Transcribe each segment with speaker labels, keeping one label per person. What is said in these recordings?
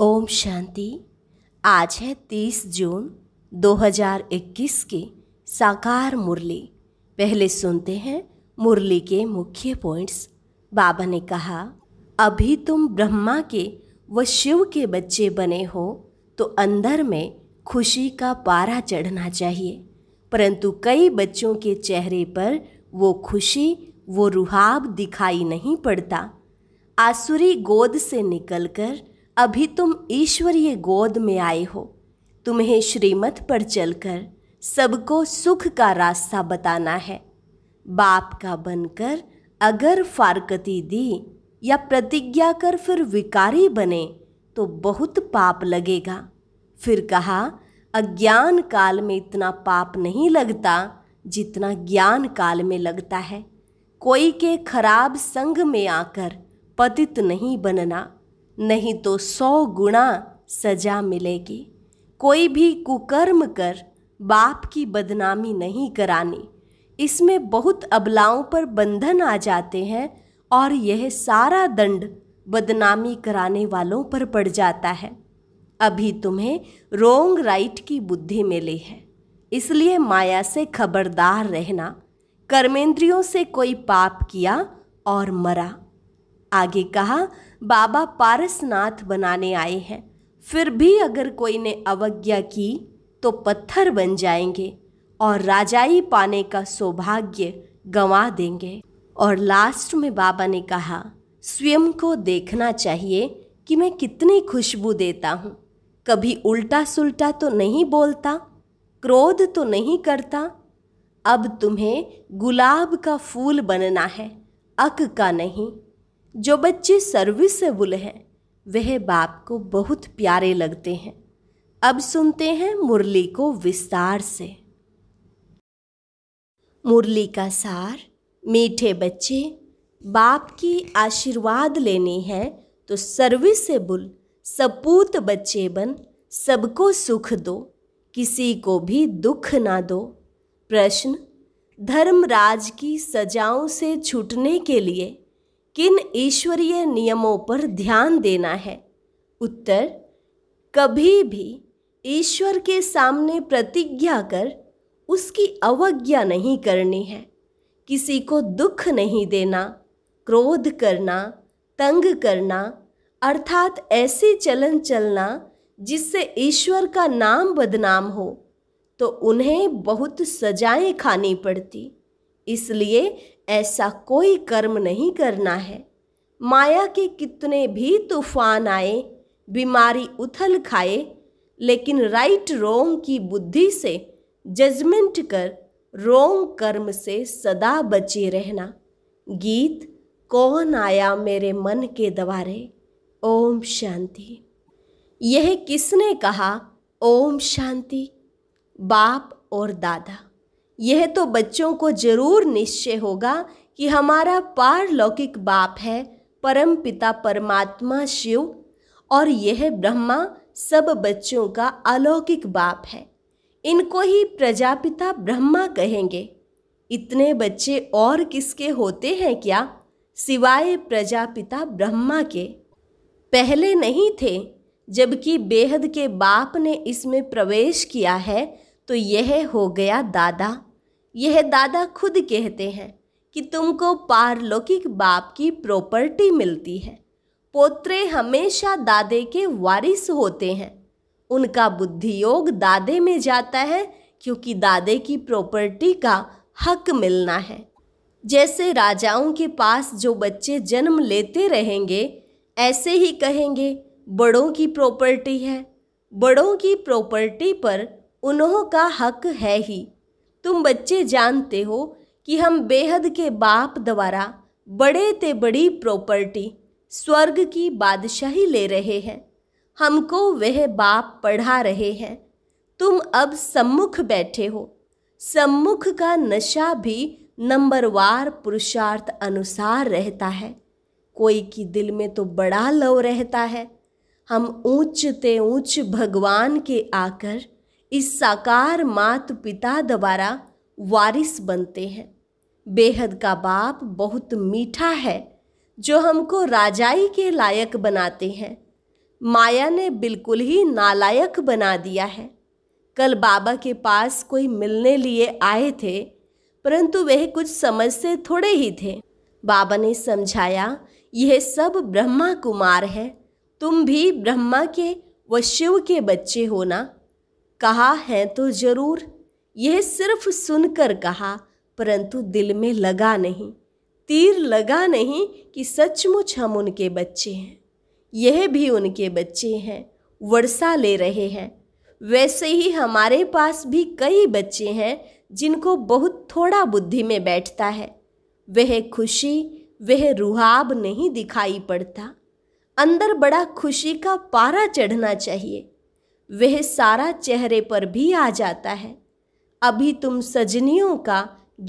Speaker 1: ओम शांति आज है तीस जून 2021 की साकार मुरली पहले सुनते हैं मुरली के मुख्य पॉइंट्स बाबा ने कहा अभी तुम ब्रह्मा के व शिव के बच्चे बने हो तो अंदर में खुशी का पारा चढ़ना चाहिए परंतु कई बच्चों के चेहरे पर वो खुशी वो रुहाब दिखाई नहीं पड़ता आसुरी गोद से निकलकर अभी तुम ईश्वरीय गोद में आए हो तुम्हें श्रीमत पर चलकर सबको सुख का रास्ता बताना है बाप का बनकर अगर फारकती दी या प्रतिज्ञा कर फिर विकारी बने तो बहुत पाप लगेगा फिर कहा अज्ञान काल में इतना पाप नहीं लगता जितना ज्ञान काल में लगता है कोई के खराब संग में आकर पतित नहीं बनना नहीं तो सौ गुणा सजा मिलेगी कोई भी कुकर्म कर बाप की बदनामी नहीं करानी इसमें बहुत अबलाओं पर बंधन आ जाते हैं और यह सारा दंड बदनामी कराने वालों पर पड़ जाता है अभी तुम्हें रोंग राइट की बुद्धि मिली है इसलिए माया से खबरदार रहना कर्मेंद्रियों से कोई पाप किया और मरा आगे कहा बाबा पारसनाथ बनाने आए हैं फिर भी अगर कोई ने अवज्ञा की तो पत्थर बन जाएंगे और राजाई पाने का सौभाग्य गंवा देंगे और लास्ट में बाबा ने कहा स्वयं को देखना चाहिए कि मैं कितनी खुशबू देता हूँ कभी उल्टा सुलटा तो नहीं बोलता क्रोध तो नहीं करता अब तुम्हें गुलाब का फूल बनना है अक का नहीं जो बच्चे सर्विसेबल हैं वह बाप को बहुत प्यारे लगते हैं अब सुनते हैं मुरली को विस्तार से मुरली का सार मीठे बच्चे बाप की आशीर्वाद लेने हैं तो सर्विसेबल सपूत बच्चे बन सबको सुख दो किसी को भी दुख ना दो प्रश्न धर्मराज की सजाओं से छूटने के लिए किन ईश्वरीय नियमों पर ध्यान देना है उत्तर कभी भी ईश्वर के सामने प्रतिज्ञा कर उसकी अवज्ञा नहीं करनी है किसी को दुख नहीं देना क्रोध करना तंग करना अर्थात ऐसे चलन चलना जिससे ईश्वर का नाम बदनाम हो तो उन्हें बहुत सजाएं खानी पड़ती इसलिए ऐसा कोई कर्म नहीं करना है माया के कितने भी तूफान आए बीमारी उथल खाए लेकिन राइट रोंग की बुद्धि से जजमेंट कर रोंग कर्म से सदा बचे रहना गीत कौन आया मेरे मन के द्वारे ओम शांति यह किसने कहा ओम शांति बाप और दादा यह तो बच्चों को जरूर निश्चय होगा कि हमारा पारलौकिक बाप है परम पिता परमात्मा शिव और यह ब्रह्मा सब बच्चों का अलौकिक बाप है इनको ही प्रजापिता ब्रह्मा कहेंगे इतने बच्चे और किसके होते हैं क्या सिवाय प्रजापिता ब्रह्मा के पहले नहीं थे जबकि बेहद के बाप ने इसमें प्रवेश किया है तो यह हो गया दादा यह दादा खुद कहते हैं कि तुमको पारलौकिक बाप की प्रॉपर्टी मिलती है पोत्रे हमेशा दादे के वारिस होते हैं उनका बुद्धि योग दादे में जाता है क्योंकि दादे की प्रॉपर्टी का हक मिलना है जैसे राजाओं के पास जो बच्चे जन्म लेते रहेंगे ऐसे ही कहेंगे बड़ों की प्रॉपर्टी है बड़ों की प्रॉपर्टी पर उन्हों का हक है ही तुम बच्चे जानते हो कि हम बेहद के बाप द्वारा बड़े ते बड़ी प्रॉपर्टी स्वर्ग की बादशाही ले रहे हैं हमको वह बाप पढ़ा रहे हैं तुम अब सम्मुख बैठे हो सम्मुख का नशा भी नंबरवार पुरुषार्थ अनुसार रहता है कोई की दिल में तो बड़ा लव रहता है हम ऊंचते ऊंच भगवान के आकर इस साकार मात पिता द्वारा वारिस बनते हैं बेहद का बाप बहुत मीठा है जो हमको राजाई के लायक बनाते हैं माया ने बिल्कुल ही नालायक बना दिया है कल बाबा के पास कोई मिलने लिए आए थे परंतु वह कुछ समझ से थोड़े ही थे बाबा ने समझाया यह सब ब्रह्मा कुमार है तुम भी ब्रह्मा के व शिव के बच्चे हो ना कहा है तो जरूर यह सिर्फ सुनकर कहा परंतु दिल में लगा नहीं तीर लगा नहीं कि सचमुच हम उनके बच्चे हैं यह भी उनके बच्चे हैं वर्षा ले रहे हैं वैसे ही हमारे पास भी कई बच्चे हैं जिनको बहुत थोड़ा बुद्धि में बैठता है वह खुशी वह रुहाब नहीं दिखाई पड़ता अंदर बड़ा खुशी का पारा चढ़ना चाहिए वह सारा चेहरे पर भी आ जाता है अभी तुम सजनियों का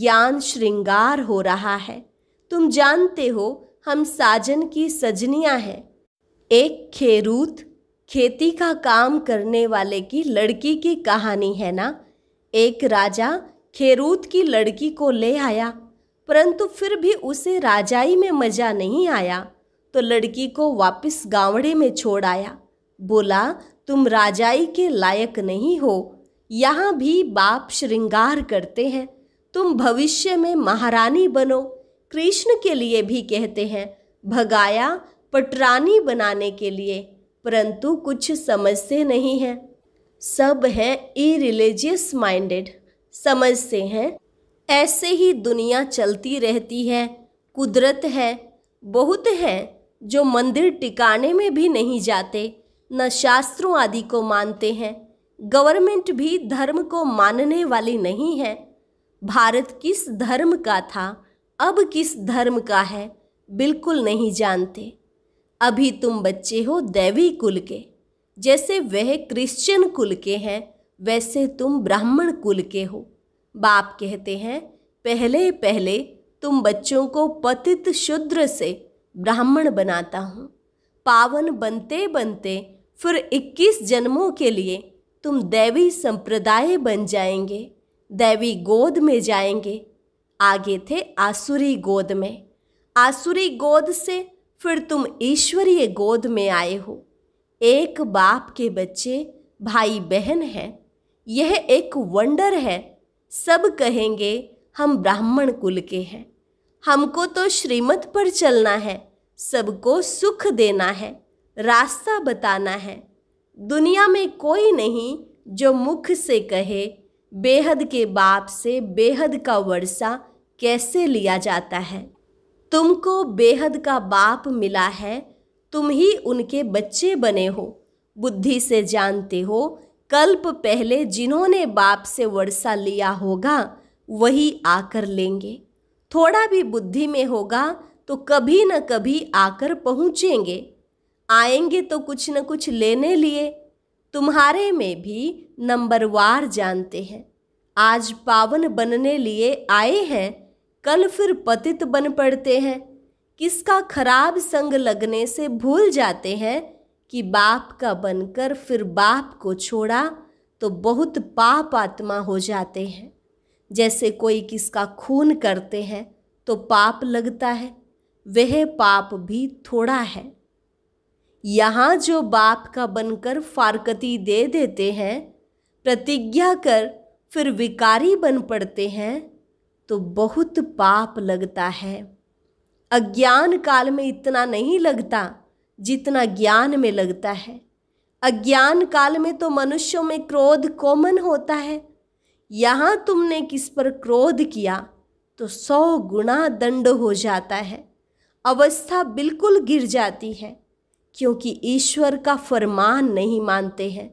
Speaker 1: ज्ञान श्रृंगार हो रहा है तुम जानते हो हम साजन की सजनियां हैं एक खेरूत खेती का काम करने वाले की लड़की की कहानी है ना एक राजा खेरूत की लड़की को ले आया परंतु फिर भी उसे राजाई में मज़ा नहीं आया तो लड़की को वापस गांवड़े में छोड़ आया बोला तुम राजाई के लायक नहीं हो यहाँ भी बाप श्रृंगार करते हैं तुम भविष्य में महारानी बनो कृष्ण के लिए भी कहते हैं भगाया पटरानी बनाने के लिए परंतु कुछ समझते नहीं हैं सब हैं इ रिलीजियस माइंडेड समझते हैं ऐसे ही दुनिया चलती रहती है कुदरत है बहुत हैं जो मंदिर टिकाने में भी नहीं जाते न शास्त्रों आदि को मानते हैं गवर्नमेंट भी धर्म को मानने वाली नहीं है भारत किस धर्म का था अब किस धर्म का है बिल्कुल नहीं जानते अभी तुम बच्चे हो दैवी कुल के जैसे वह क्रिश्चियन कुल के हैं वैसे तुम ब्राह्मण कुल के हो बाप कहते हैं पहले पहले तुम बच्चों को पतित शूद्र से ब्राह्मण बनाता हूँ पावन बनते बनते फिर 21 जन्मों के लिए तुम दैवी संप्रदाय बन जाएंगे दैवी गोद में जाएंगे आगे थे आसुरी गोद में आसुरी गोद से फिर तुम ईश्वरीय गोद में आए हो एक बाप के बच्चे भाई बहन हैं यह एक वंडर है सब कहेंगे हम ब्राह्मण कुल के हैं हमको तो श्रीमत पर चलना है सबको सुख देना है रास्ता बताना है दुनिया में कोई नहीं जो मुख से कहे बेहद के बाप से बेहद का वर्षा कैसे लिया जाता है तुमको बेहद का बाप मिला है तुम ही उनके बच्चे बने हो बुद्धि से जानते हो कल्प पहले जिन्होंने बाप से वर्षा लिया होगा वही आकर लेंगे थोड़ा भी बुद्धि में होगा तो कभी न कभी आकर पहुँचेंगे आएंगे तो कुछ न कुछ लेने लिए तुम्हारे में भी नंबरवार जानते हैं आज पावन बनने लिए आए हैं कल फिर पतित बन पड़ते हैं किसका खराब संग लगने से भूल जाते हैं कि बाप का बनकर फिर बाप को छोड़ा तो बहुत पाप आत्मा हो जाते हैं जैसे कोई किसका खून करते हैं तो पाप लगता है वह पाप भी थोड़ा है यहाँ जो बाप का बनकर फारकती दे देते हैं प्रतिज्ञा कर फिर विकारी बन पड़ते हैं तो बहुत पाप लगता है अज्ञान काल में इतना नहीं लगता जितना ज्ञान में लगता है अज्ञान काल में तो मनुष्यों में क्रोध कॉमन होता है यहाँ तुमने किस पर क्रोध किया तो सौ गुना दंड हो जाता है अवस्था बिल्कुल गिर जाती है क्योंकि ईश्वर का फरमान नहीं मानते हैं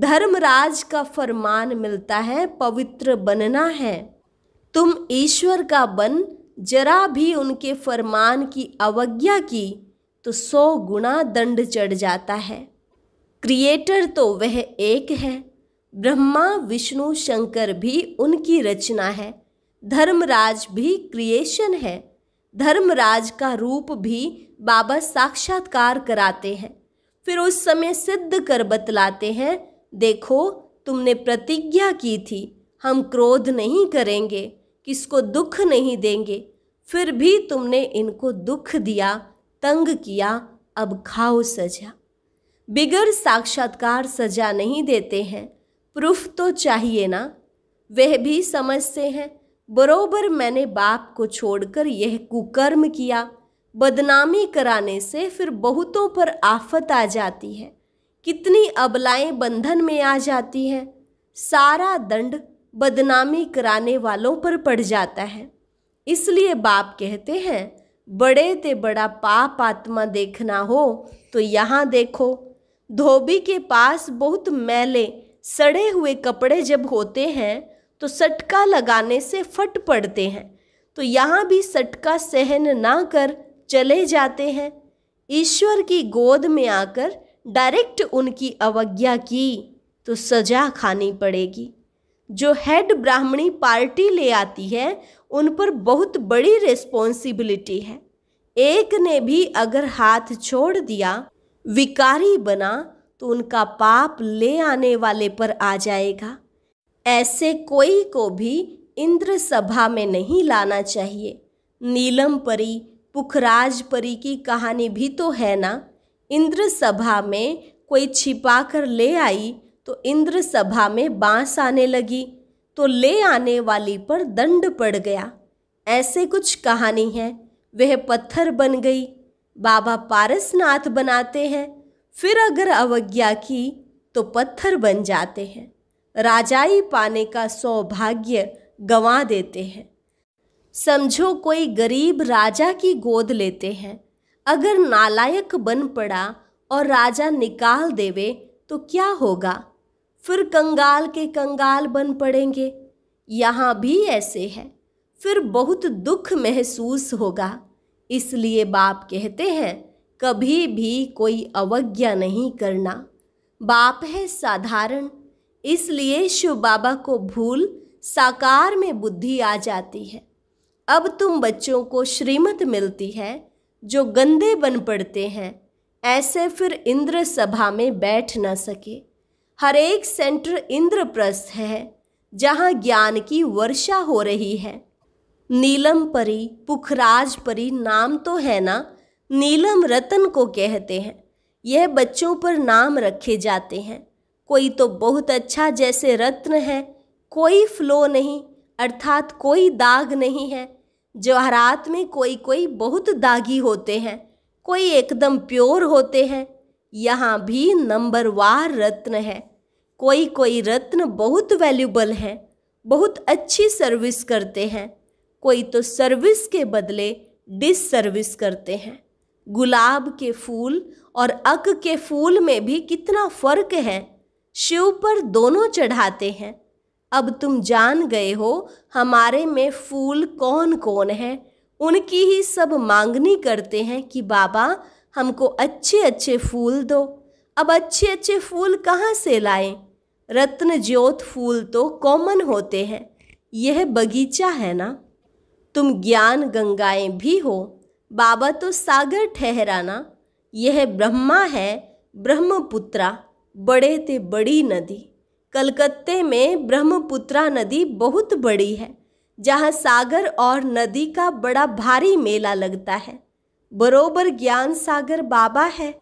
Speaker 1: धर्मराज का फरमान मिलता है पवित्र बनना है तुम ईश्वर का बन जरा भी उनके फरमान की अवज्ञा की तो सौ गुना दंड चढ़ जाता है क्रिएटर तो वह एक है ब्रह्मा विष्णु शंकर भी उनकी रचना है धर्मराज भी क्रिएशन है धर्मराज का रूप भी बाबा साक्षात्कार कराते हैं फिर उस समय सिद्ध कर बतलाते हैं देखो तुमने प्रतिज्ञा की थी हम क्रोध नहीं करेंगे किसको दुख नहीं देंगे फिर भी तुमने इनको दुख दिया तंग किया अब खाओ सजा बिगर साक्षात्कार सजा नहीं देते हैं प्रूफ तो चाहिए ना वह भी समझते हैं बरोबर मैंने बाप को छोड़कर यह कुकर्म किया बदनामी कराने से फिर बहुतों पर आफत आ जाती है कितनी अबलाएं बंधन में आ जाती हैं सारा दंड बदनामी कराने वालों पर पड़ जाता है इसलिए बाप कहते हैं बड़े ते बड़ा पाप आत्मा देखना हो तो यहाँ देखो धोबी के पास बहुत मैले सड़े हुए कपड़े जब होते हैं तो सटका लगाने से फट पड़ते हैं तो यहाँ भी सटका सहन ना कर चले जाते हैं ईश्वर की गोद में आकर डायरेक्ट उनकी अवज्ञा की तो सजा खानी पड़ेगी जो हेड ब्राह्मणी पार्टी ले आती है उन पर बहुत बड़ी रिस्पॉन्सिबिलिटी है एक ने भी अगर हाथ छोड़ दिया विकारी बना तो उनका पाप ले आने वाले पर आ जाएगा ऐसे कोई को भी इंद्र सभा में नहीं लाना चाहिए नीलम परी पुखराज परी की कहानी भी तो है ना इंद्र सभा में कोई छिपा कर ले आई तो इंद्र सभा में बांस आने लगी तो ले आने वाली पर दंड पड़ गया ऐसे कुछ कहानी है वह पत्थर बन गई बाबा पारसनाथ बनाते हैं फिर अगर अवज्ञा की तो पत्थर बन जाते हैं राजाई पाने का सौभाग्य गंवा देते हैं समझो कोई गरीब राजा की गोद लेते हैं अगर नालायक बन पड़ा और राजा निकाल देवे तो क्या होगा फिर कंगाल के कंगाल बन पड़ेंगे यहाँ भी ऐसे है फिर बहुत दुख महसूस होगा इसलिए बाप कहते हैं कभी भी कोई अवज्ञा नहीं करना बाप है साधारण इसलिए शिव बाबा को भूल साकार में बुद्धि आ जाती है अब तुम बच्चों को श्रीमत मिलती है जो गंदे बन पड़ते हैं ऐसे फिर इंद्र सभा में बैठ न सके हर एक सेंटर इंद्रप्रस्थ है जहाँ ज्ञान की वर्षा हो रही है नीलम परी पुखराज परी नाम तो है ना नीलम रतन को कहते हैं यह बच्चों पर नाम रखे जाते हैं कोई तो बहुत अच्छा जैसे रत्न है कोई फ्लो नहीं अर्थात कोई दाग नहीं है जवाहरात में कोई कोई बहुत दागी होते हैं कोई एकदम प्योर होते हैं यहाँ भी नंबर वार रत्न है कोई कोई रत्न बहुत वैल्यूबल हैं बहुत अच्छी सर्विस करते हैं कोई तो सर्विस के बदले डिस सर्विस करते हैं गुलाब के फूल और अक के फूल में भी कितना फ़र्क है शिव पर दोनों चढ़ाते हैं अब तुम जान गए हो हमारे में फूल कौन कौन है उनकी ही सब मांगनी करते हैं कि बाबा हमको अच्छे अच्छे फूल दो अब अच्छे अच्छे फूल कहाँ से लाएं? रत्न ज्योत फूल तो कॉमन होते हैं यह बगीचा है ना तुम ज्ञान गंगाएं भी हो बाबा तो सागर ठहराना यह ब्रह्मा है ब्रह्मपुत्रा बड़े ते बड़ी नदी कलकत्ते में ब्रह्मपुत्रा नदी बहुत बड़ी है जहाँ सागर और नदी का बड़ा भारी मेला लगता है बरोबर ज्ञान सागर बाबा है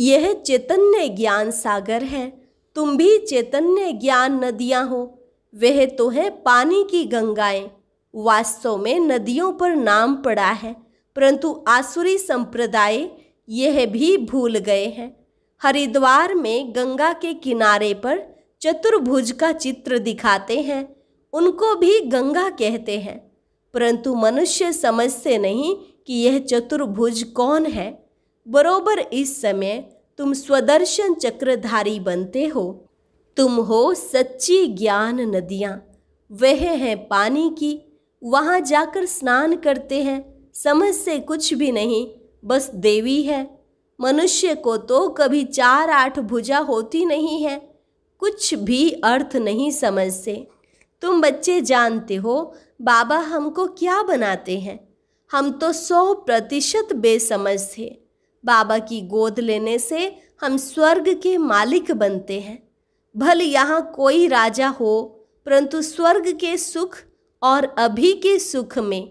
Speaker 1: यह चैतन्य ज्ञान सागर है तुम भी चैतन्य ज्ञान नदियाँ हो वह तो है पानी की गंगाएं वास्तव में नदियों पर नाम पड़ा है परंतु आसुरी संप्रदाय यह भी भूल गए हैं हरिद्वार में गंगा के किनारे पर चतुर्भुज का चित्र दिखाते हैं उनको भी गंगा कहते हैं परंतु मनुष्य समझते नहीं कि यह चतुर्भुज कौन है बरोबर इस समय तुम स्वदर्शन चक्रधारी बनते हो तुम हो सच्ची ज्ञान नदियाँ वह हैं पानी की वहाँ जाकर स्नान करते हैं समझ से कुछ भी नहीं बस देवी है मनुष्य को तो कभी चार आठ भुजा होती नहीं है कुछ भी अर्थ नहीं समझते तुम बच्चे जानते हो बाबा हमको क्या बनाते हैं हम तो सौ प्रतिशत बेसमझ थे बाबा की गोद लेने से हम स्वर्ग के मालिक बनते हैं भल यहाँ कोई राजा हो परंतु स्वर्ग के सुख और अभी के सुख में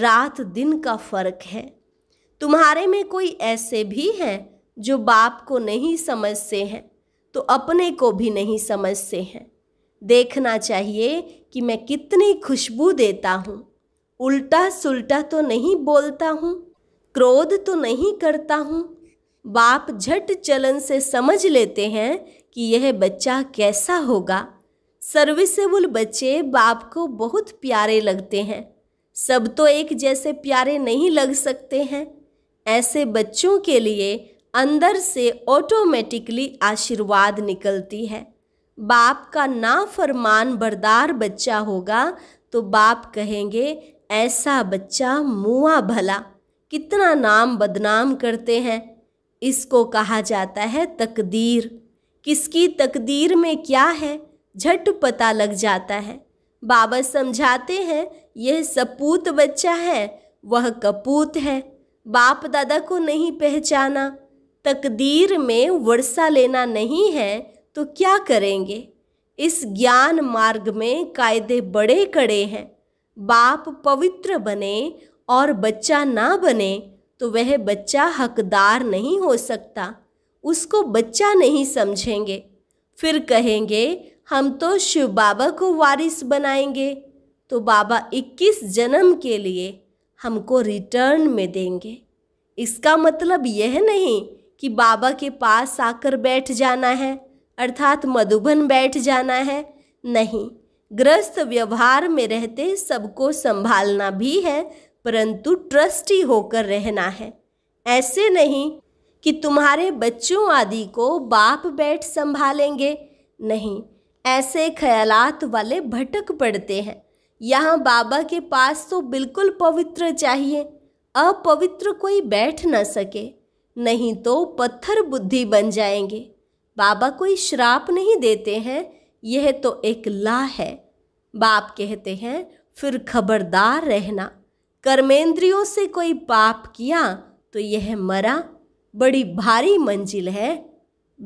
Speaker 1: रात दिन का फर्क है तुम्हारे में कोई ऐसे भी हैं जो बाप को नहीं समझते हैं तो अपने को भी नहीं समझते हैं देखना चाहिए कि मैं कितनी खुशबू देता हूँ उल्टा सुलटा तो नहीं बोलता हूँ क्रोध तो नहीं करता हूँ बाप झट चलन से समझ लेते हैं कि यह बच्चा कैसा होगा सर्विसेबल बच्चे बाप को बहुत प्यारे लगते हैं सब तो एक जैसे प्यारे नहीं लग सकते हैं ऐसे बच्चों के लिए अंदर से ऑटोमेटिकली आशीर्वाद निकलती है बाप का ना फरमान बरदार बच्चा होगा तो बाप कहेंगे ऐसा बच्चा मुआ भला कितना नाम बदनाम करते हैं इसको कहा जाता है तकदीर किसकी तकदीर में क्या है झट पता लग जाता है बाबा समझाते हैं यह सपूत बच्चा है वह कपूत है बाप दादा को नहीं पहचाना तकदीर में वर्षा लेना नहीं है तो क्या करेंगे इस ज्ञान मार्ग में कायदे बड़े कड़े हैं बाप पवित्र बने और बच्चा ना बने तो वह बच्चा हकदार नहीं हो सकता उसको बच्चा नहीं समझेंगे फिर कहेंगे हम तो शिव बाबा को वारिस बनाएंगे तो बाबा 21 जन्म के लिए हमको रिटर्न में देंगे इसका मतलब यह नहीं कि बाबा के पास आकर बैठ जाना है अर्थात मधुबन बैठ जाना है नहीं ग्रस्त व्यवहार में रहते सबको संभालना भी है परंतु ट्रस्टी होकर रहना है ऐसे नहीं कि तुम्हारे बच्चों आदि को बाप बैठ संभालेंगे नहीं ऐसे ख्यालात वाले भटक पड़ते हैं यहाँ बाबा के पास तो बिल्कुल पवित्र चाहिए अपवित्र कोई बैठ न सके नहीं तो पत्थर बुद्धि बन जाएंगे बाबा कोई श्राप नहीं देते हैं यह तो एक ला है बाप कहते हैं फिर खबरदार रहना कर्मेंद्रियों से कोई पाप किया तो यह मरा बड़ी भारी मंजिल है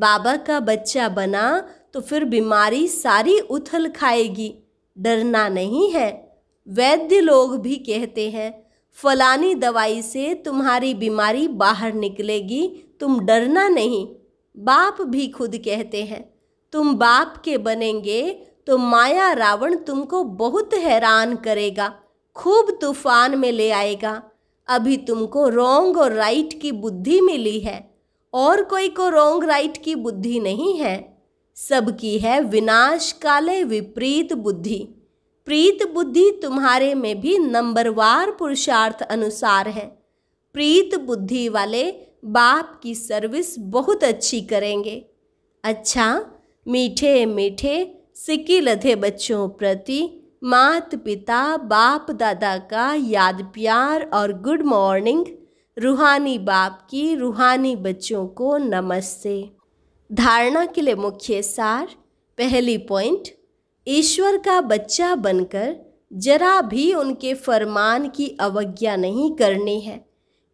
Speaker 1: बाबा का बच्चा बना तो फिर बीमारी सारी उथल खाएगी डरना नहीं है वैद्य लोग भी कहते हैं फलानी दवाई से तुम्हारी बीमारी बाहर निकलेगी तुम डरना नहीं बाप भी खुद कहते हैं तुम बाप के बनेंगे तो माया रावण तुमको बहुत हैरान करेगा खूब तूफान में ले आएगा अभी तुमको रोंग और राइट की बुद्धि मिली है और कोई को रोंग राइट की बुद्धि नहीं है सबकी है विनाश काले विपरीत बुद्धि प्रीत बुद्धि तुम्हारे में भी नंबरवार पुरुषार्थ अनुसार है प्रीत बुद्धि वाले बाप की सर्विस बहुत अच्छी करेंगे अच्छा मीठे मीठे सिक्की लधे बच्चों प्रति मात पिता बाप दादा का याद प्यार और गुड मॉर्निंग रूहानी बाप की रूहानी बच्चों को नमस्ते धारणा के लिए मुख्य सार पहली पॉइंट ईश्वर का बच्चा बनकर जरा भी उनके फरमान की अवज्ञा नहीं करनी है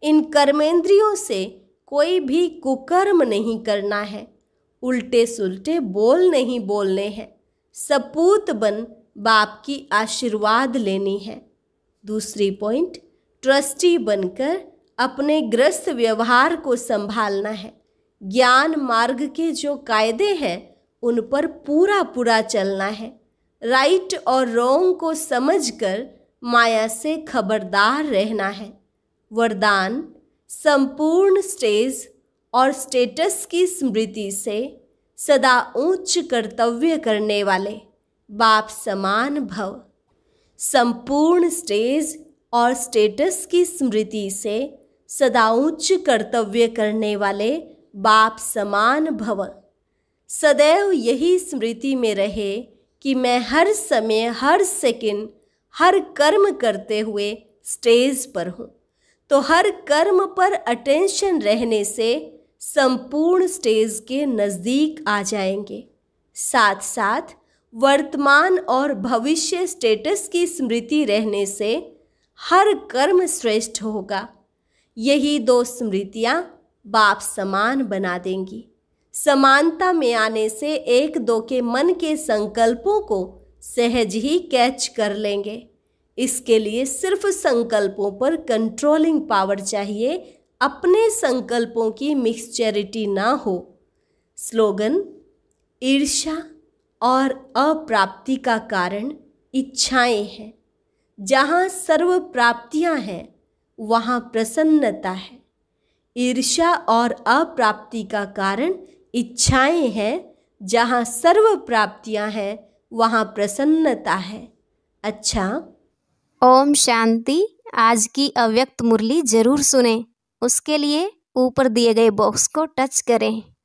Speaker 1: इन कर्मेंद्रियों से कोई भी कुकर्म नहीं करना है उल्टे सुलटे बोल नहीं बोलने हैं सपूत बन बाप की आशीर्वाद लेनी है दूसरी पॉइंट ट्रस्टी बनकर अपने ग्रस्त व्यवहार को संभालना है ज्ञान मार्ग के जो कायदे हैं उन पर पूरा पूरा चलना है राइट और रोंग को समझकर माया से खबरदार रहना है वरदान संपूर्ण स्टेज और स्टेटस की स्मृति से सदा उच्च कर्तव्य करने वाले बाप समान भव संपूर्ण स्टेज और स्टेटस की स्मृति से सदा उच्च कर्तव्य करने वाले बाप समान भव सदैव यही स्मृति में रहे कि मैं हर समय हर सेकंड हर कर्म करते हुए स्टेज पर हूँ तो हर कर्म पर अटेंशन रहने से संपूर्ण स्टेज के नज़दीक आ जाएंगे साथ साथ वर्तमान और भविष्य स्टेटस की स्मृति रहने से हर कर्म श्रेष्ठ होगा यही दो स्मृतियाँ बाप समान बना देंगी समानता में आने से एक दो के मन के संकल्पों को सहज ही कैच कर लेंगे इसके लिए सिर्फ संकल्पों पर कंट्रोलिंग पावर चाहिए अपने संकल्पों की मिक्सचरिटी ना हो स्लोगन ईर्षा और अप्राप्ति का कारण इच्छाएं हैं जहाँ सर्व प्राप्तियाँ हैं वहाँ प्रसन्नता है ईर्षा और अप्राप्ति का कारण इच्छाएं हैं जहाँ सर्व प्राप्तियाँ हैं वहाँ प्रसन्नता है अच्छा ओम शांति आज की अव्यक्त मुरली जरूर सुने उसके लिए ऊपर दिए गए बॉक्स को टच करें